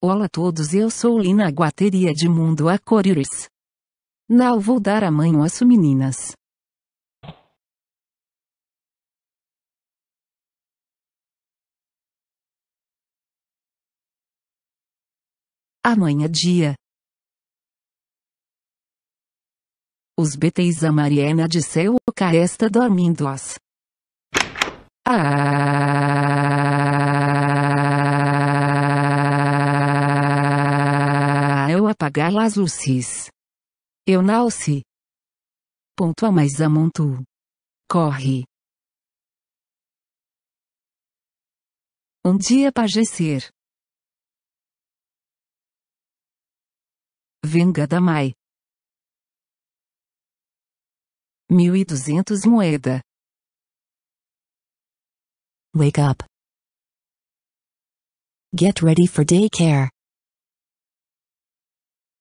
Olá a todos, eu sou Lina Guateria de Mundo Acoriris. Não vou dar a mãe às meninas. Amanhã é dia. Os BTs a Mariana de seu esta dormindo-as. Ah! apagar las luzes. Eu se. Ponto a mais amontu. Corre. Um dia pagecer. Venga da mai. 1200 moeda. Wake up. Get ready for daycare.